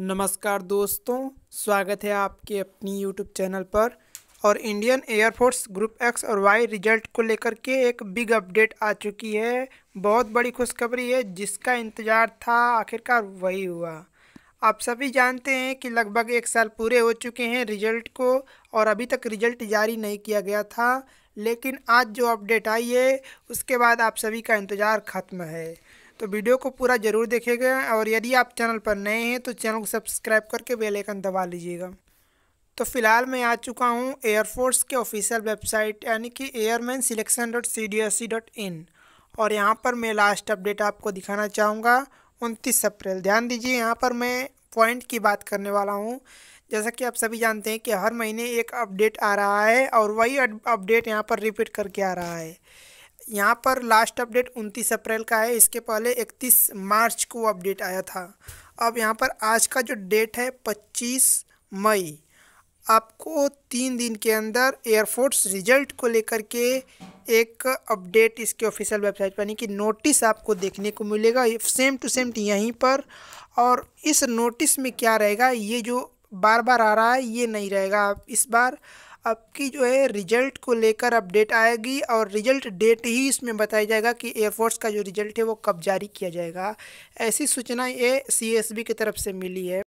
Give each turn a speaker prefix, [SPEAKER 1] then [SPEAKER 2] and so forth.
[SPEAKER 1] नमस्कार दोस्तों स्वागत है आपके अपनी यूट्यूब चैनल पर और इंडियन एयरफोर्स ग्रुप एक्स और वाई रिजल्ट को लेकर के एक बिग अपडेट आ चुकी है बहुत बड़ी खुशखबरी है जिसका इंतज़ार था आखिरकार वही हुआ आप सभी जानते हैं कि लगभग एक साल पूरे हो चुके हैं रिजल्ट को और अभी तक रिजल्ट जारी नहीं किया गया था लेकिन आज जो अपडेट आई है उसके बाद आप सभी का इंतज़ार ख़त्म है तो वीडियो को पूरा ज़रूर देखिएगा और यदि आप चैनल पर नए हैं तो चैनल को सब्सक्राइब करके बेलैकन दबा लीजिएगा तो फिलहाल मैं आ चुका हूँ एयरफोर्स के ऑफिशियल वेबसाइट यानी कि airman selection dot C D S C dot in और यहाँ पर मैं लास्ट अपडेट आपको दिखाना चाहूँगा उनतीस अप्रैल ध्यान दीजिए यहाँ पर मैं पॉइंट की बात करने वाला हूँ जैसा कि आप सभी जानते हैं कि हर महीने एक अपडेट आ रहा है और वही अपडेट यहाँ पर रिपीट करके आ रहा है यहाँ पर लास्ट अपडेट 29 अप्रैल का है इसके पहले 31 मार्च को अपडेट आया था अब यहाँ पर आज का जो डेट है 25 मई आपको तीन दिन के अंदर एयरफोर्स रिजल्ट को लेकर के एक अपडेट इसके ऑफिशियल वेबसाइट पर यानी कि नोटिस आपको देखने को मिलेगा सेम टू सेम यहीं पर और इस नोटिस में क्या रहेगा ये जो बार बार आ रहा है ये नहीं रहेगा आप इस बार आपकी जो है रिजल्ट को लेकर अपडेट आएगी और रिजल्ट डेट ही इसमें बताया जाएगा कि एयरफोर्स का जो रिजल्ट है वो कब जारी किया जाएगा ऐसी सूचना ये सी की तरफ से मिली है